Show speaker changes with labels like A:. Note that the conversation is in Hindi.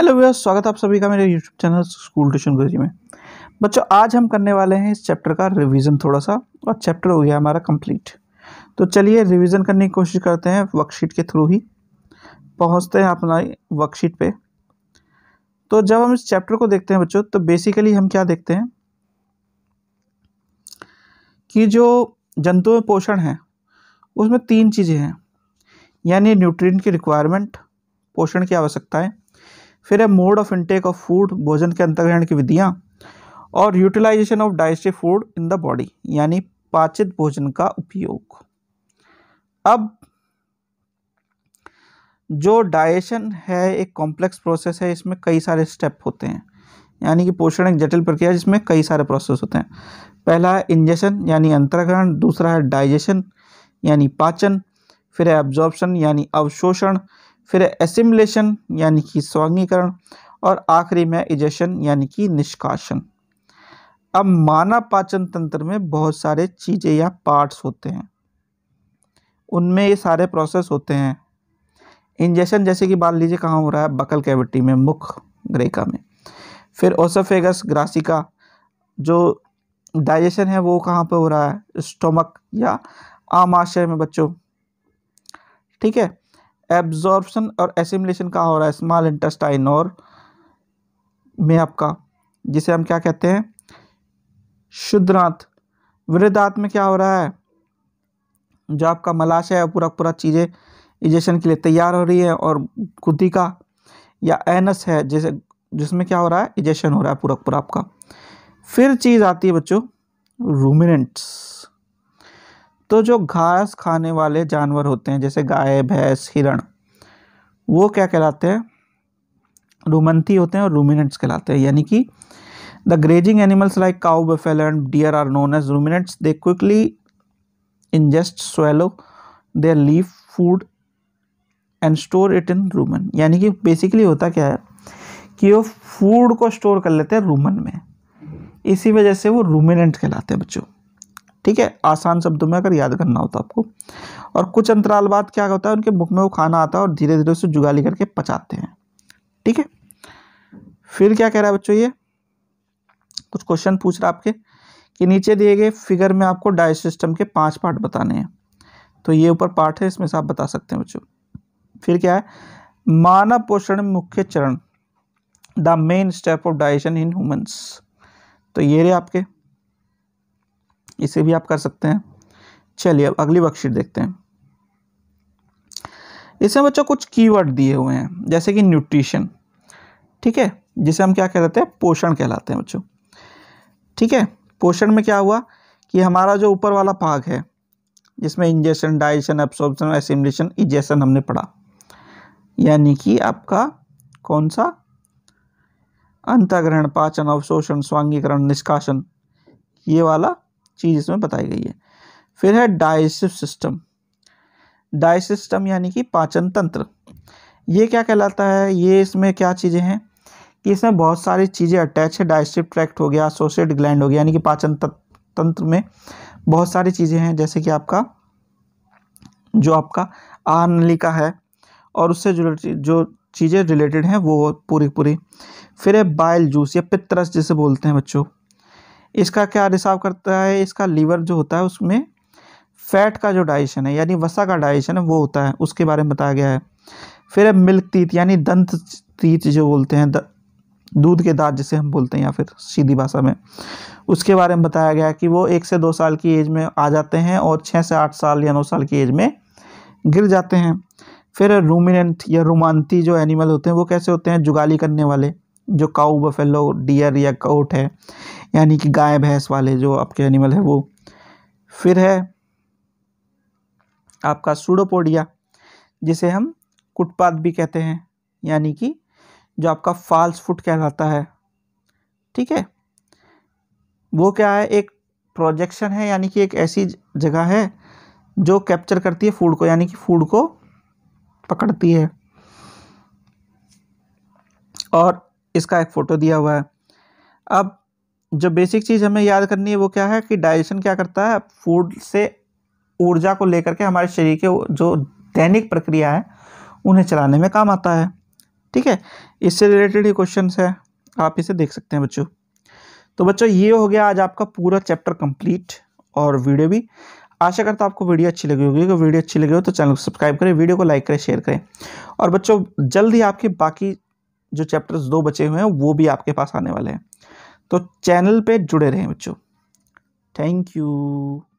A: हेलो भैया स्वागत आप सभी का मेरे YouTube channel school tuition Guruji में बच्चों आज हम करने वाले हैं इस चैप्टर का रिवीजन थोड़ा सा और चैप्टर हो गया हमारा कंप्लीट तो चलिए रिवीजन करने की कोशिश करते हैं वर्कशीट के थ्रू ही पहुंचते हैं अपना वर्कशीट पे तो जब हम इस चैप्टर को देखते हैं बच्चों तो बेसिकली हम क्या देखते हैं कि जो जंतु में पोषण है उसमें तीन चीज़ें हैं यानी न्यूट्रीन की रिक्वायरमेंट पोषण की आवश्यकताएं फिर है mode of intake of food भोजन के अंतर्ग्रहण की विधियाँ और utilization of digestive food in the body यानी पाचित भोजन का उपयोग अब जो डाइजेशन है एक कॉम्प्लेक्स प्रोसेस है इसमें कई सारे स्टेप होते हैं यानी कि पोषण एक जटिल प्रक्रिया जिसमें कई सारे प्रोसेस होते हैं पहला है इंजेशन यानी अंतरग्रहण दूसरा है डाइजेशन यानी पाचन फिर है एब्जॉर्प्शन यानी अवशोषण फिर एसिमुलेशन यानी कि स्वांगीकरण और आखिरी में इजेशन यानी कि निष्कासन अब मानव पाचन तंत्र में बहुत सारे चीज़ें या पार्ट्स होते हैं उनमें ये सारे प्रोसेस होते हैं इंजेशन जैसे कि मान लीजिए कहाँ हो रहा है बकल कैविटी में मुख ग्रेका में फिर ओसोफेगस ग्रासिका जो डाइजेशन है वो कहाँ पर हो रहा है स्टोमक या आमाशय में बच्चों ठीक है एब्जॉर्प्शन और एसिमलेशन कहाँ हो रहा है स्मॉल इंटेस्टाइन और में आपका जिसे हम क्या कहते हैं शुद्रांत वृद्धांत में क्या हो रहा है जो आपका मलाशय है पूरा पूरा चीज़ें इजेशन के लिए तैयार हो रही है और गुदी का या एनस है जैसे जिसमें क्या हो रहा है इजेशन हो रहा है पूरा पूरा आपका फिर चीज़ आती है बच्चों रूमिनेंट्स तो जो घास खाने वाले जानवर होते हैं जैसे गाय भैंस हिरण वो क्या कहलाते हैं रूमंथी होते हैं और रूमिनेंट्स कहलाते हैं यानी कि the grazing animals like cow buffalo and deer are known as ruminants they quickly ingest swallow their leaf food and store it in rumen यानी कि बेसिकली होता क्या है कि वो फूड को स्टोर कर लेते हैं रूमन में इसी वजह से वो रूमिनेंट कहलाते हैं बच्चों ठीक है आसान शब्दों में अगर याद करना होता तो आपको और कुछ अंतराल बाद क्या होता है उनके मुख में वो खाना आता है और धीरे धीरे उसे जुगाली करके पचाते हैं ठीक है फिर क्या कह रहा है बच्चों ये कुछ क्वेश्चन पूछ रहा आपके कि नीचे दिए गए फिगर में आपको डाइजेस्ट सिस्टम के पांच पार्ट बताने हैं तो ये ऊपर पार्ट है इसमें से आप बता सकते हैं बच्चों फिर क्या है मानव पोषण मुख्य चरण the main step of digestion in humans तो ये रहे आपके इसे भी आप कर सकते हैं चलिए अब अगली वर्कशीट देखते हैं इसमें बच्चों कुछ कीवर्ड दिए हुए हैं जैसे कि न्यूट्रिशन ठीक है जिसे हम क्या कहते हैं पोषण कहलाते हैं बच्चों ठीक है पोषण में क्या हुआ कि हमारा जो ऊपर वाला भाग है जिसमें ingestion digestion absorption assimilation egestion हमने पढ़ा यानी कि आपका कौन सा अंतग्रहण पाचन अवशोषण स्वांगीकरण निष्कासन ये वाला चीज़ इसमें बताई गई है फिर है डाइसिव सिस्टम डाइसिव सिस्टम यानी कि पाचन तंत्र ये क्या कहलाता है ये इसमें क्या चीज़ें हैं कि इसमें बहुत सारी चीज़ें अटैच है डाइजेस्टिव ट्रैक्ट हो गया एसोसिएट ग्लैंड हो गया यानी कि पाचन तंत्र में बहुत सारी चीज़ें हैं जैसे कि आपका जो आपका आहार नलिका है और उससे जो जो चीज़ें रिलेटेड हैं वो पूरी पूरी फिर है बाइल जूस या पित्तरस जिसे बोलते हैं बच्चों इसका क्या रिसाव करता है इसका लीवर जो होता है उसमें फैट का जो डाइजेशन है यानी वसा का डाइजेशन है वो होता है उसके बारे में बताया गया है फिर है मिल्क तीत यानी दंत तीत जो बोलते हैं दूध के दांत जिसे हम बोलते हैं या फिर सीधी भाषा में उसके बारे में बताया गया कि वो एक से दो साल की एज में आ जाते हैं और छः से आठ साल या नौ साल की एज में गिर जाते हैं फिर रूमिनेंट या रोमांती जो एनिमल होते हैं वो कैसे होते हैं जुगाली करने वाले जो काऊ बफेलो डियर या कोट है यानी कि गाय भैंस वाले जो आपके एनिमल है वो फिर है आपका सूडोपोडिया जिसे हम कुटपात भी कहते हैं यानी कि जो आपका फाल्स फुट कहलाता है ठीक है वो क्या है एक प्रोजेक्शन है यानी कि एक ऐसी जगह है जो कैप्चर करती है फूड को यानी कि फूड को पकड़ती है और इसका एक फ़ोटो दिया हुआ है अब जो बेसिक चीज़ हमें याद करनी है वो क्या है कि डाइजेशन क्या करता है फूड से ऊर्जा को लेकर के हमारे शरीर के जो दैनिक प्रक्रिया है उन्हें चलाने में काम आता है ठीक है इससे रिलेटेड ही क्वेश्चन है आप इसे देख सकते हैं बच्चों तो बच्चों ये हो गया आज आपका पूरा चैप्टर कंप्लीट और वीडियो भी आशा करता आपको वीडियो अच्छी लगी होगी अगर वीडियो अच्छी लगी हो तो चैनल को सब्सक्राइब करें वीडियो को लाइक करें शेयर करें और बच्चों जल्द ही आपके बाकी जो चैप्टर्स दो बचे हुए हैं वो भी आपके पास आने वाले हैं तो चैनल पे जुड़े रहें बच्चों थैंक यू